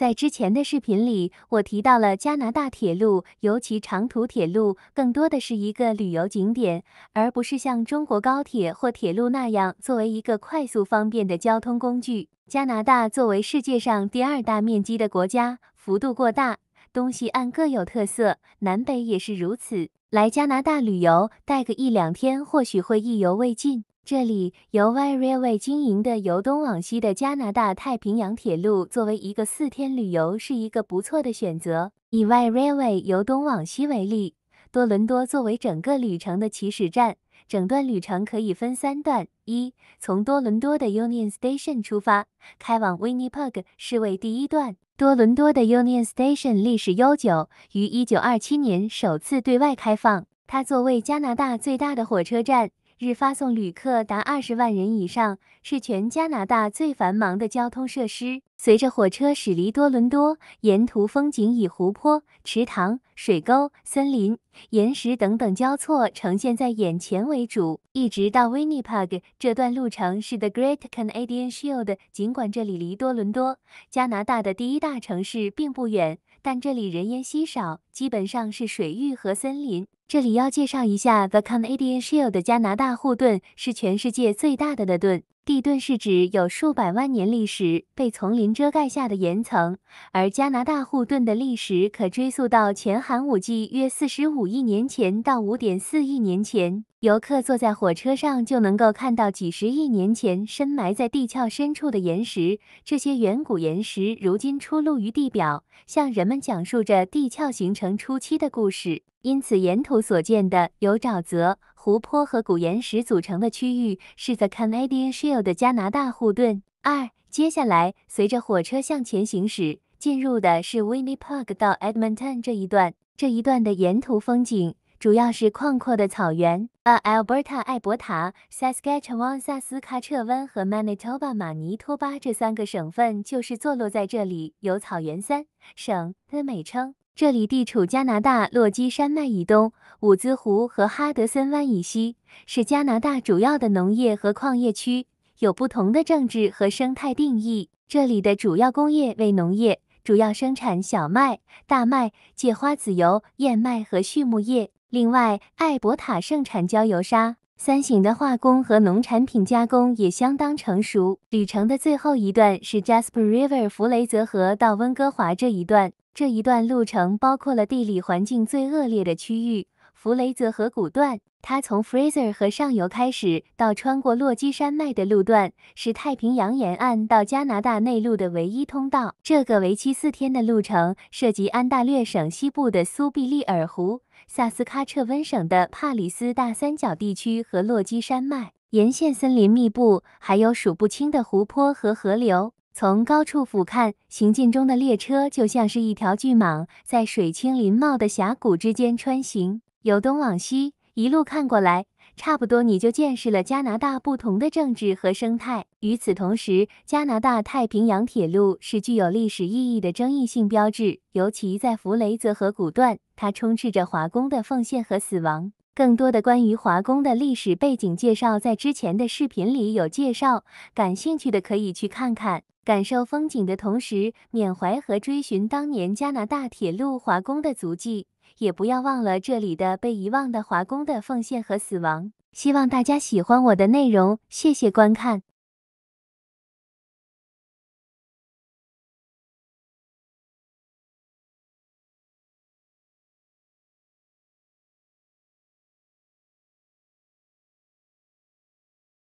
在之前的视频里，我提到了加拿大铁路，尤其长途铁路，更多的是一个旅游景点，而不是像中国高铁或铁路那样作为一个快速方便的交通工具。加拿大作为世界上第二大面积的国家，幅度过大，东西岸各有特色，南北也是如此。来加拿大旅游，待个一两天，或许会意犹未尽。这里由 Y Rail w a y 经营的由东往西的加拿大太平洋铁路，作为一个四天旅游，是一个不错的选择。以 Y Rail w a y 由东往西为例，多伦多作为整个旅程的起始站，整段旅程可以分三段：一、从多伦多的 Union Station 出发，开往 Winnipeg 是为第一段。多伦多的 Union Station 历史悠久，于1927年首次对外开放，它作为加拿大最大的火车站。日发送旅客达二十万人以上，是全加拿大最繁忙的交通设施。随着火车驶离多伦多，沿途风景以湖泊、池塘、水沟、森林、岩石等等交错呈现在眼前为主。一直到 Winnipeg 这段路程是 The Great Canadian Shield。尽管这里离多伦多，加拿大的第一大城市，并不远。但这里人烟稀少，基本上是水域和森林。这里要介绍一下 The Canadian Shield（ 加拿大护盾），是全世界最大的的盾。地盾是指有数百万年历史、被丛林遮盖下的岩层，而加拿大护盾的历史可追溯到前寒武纪，约四十五亿年前到五点四亿年前。游客坐在火车上就能够看到几十亿年前深埋在地壳深处的岩石，这些远古岩石如今出露于地表，向人们讲述着地壳形成初期的故事。因此，沿途所见的由沼泽、湖泊和古岩石组成的区域是 The Canadian Shield 的加拿大护盾。二，接下来随着火车向前行驶，进入的是 w i n n i Park 到 Edmonton 这一段，这一段的沿途风景。主要是旷阔的草原，呃，Alberta、艾伯塔、Saskatchewan、萨斯喀彻温和 Manitoba、马尼托巴这三个省份就是坐落在这里，有草原三省的美称。这里地处加拿大落基山脉以东，伍兹湖和哈德森湾以西，是加拿大主要的农业和矿业区，有不同的政治和生态定义。这里的主要工业为农业，主要生产小麦、大麦、芥花籽油、燕麦和畜牧业。另外，艾伯塔盛产焦油砂，三省的化工和农产品加工也相当成熟。旅程的最后一段是 Jasper River（ 弗雷泽河）到温哥华这一段，这一段路程包括了地理环境最恶劣的区域——弗雷泽河谷段。它从 Fraser 和上游开始，到穿过落基山脉的路段，是太平洋沿岸到加拿大内陆的唯一通道。这个为期四天的路程，涉及安大略省西部的苏必利尔湖、萨斯喀彻温省的帕里斯大三角地区和落基山脉沿线森林密布，还有数不清的湖泊和河流。从高处俯瞰，行进中的列车就像是一条巨蟒，在水清林茂的峡谷之间穿行，由东往西。一路看过来，差不多你就见识了加拿大不同的政治和生态。与此同时，加拿大太平洋铁路是具有历史意义的争议性标志，尤其在弗雷泽河谷段，它充斥着华工的奉献和死亡。更多的关于华工的历史背景介绍，在之前的视频里有介绍，感兴趣的可以去看看。感受风景的同时，缅怀和追寻当年加拿大铁路华工的足迹。也不要忘了这里的被遗忘的华工的奉献和死亡。希望大家喜欢我的内容，谢谢观看。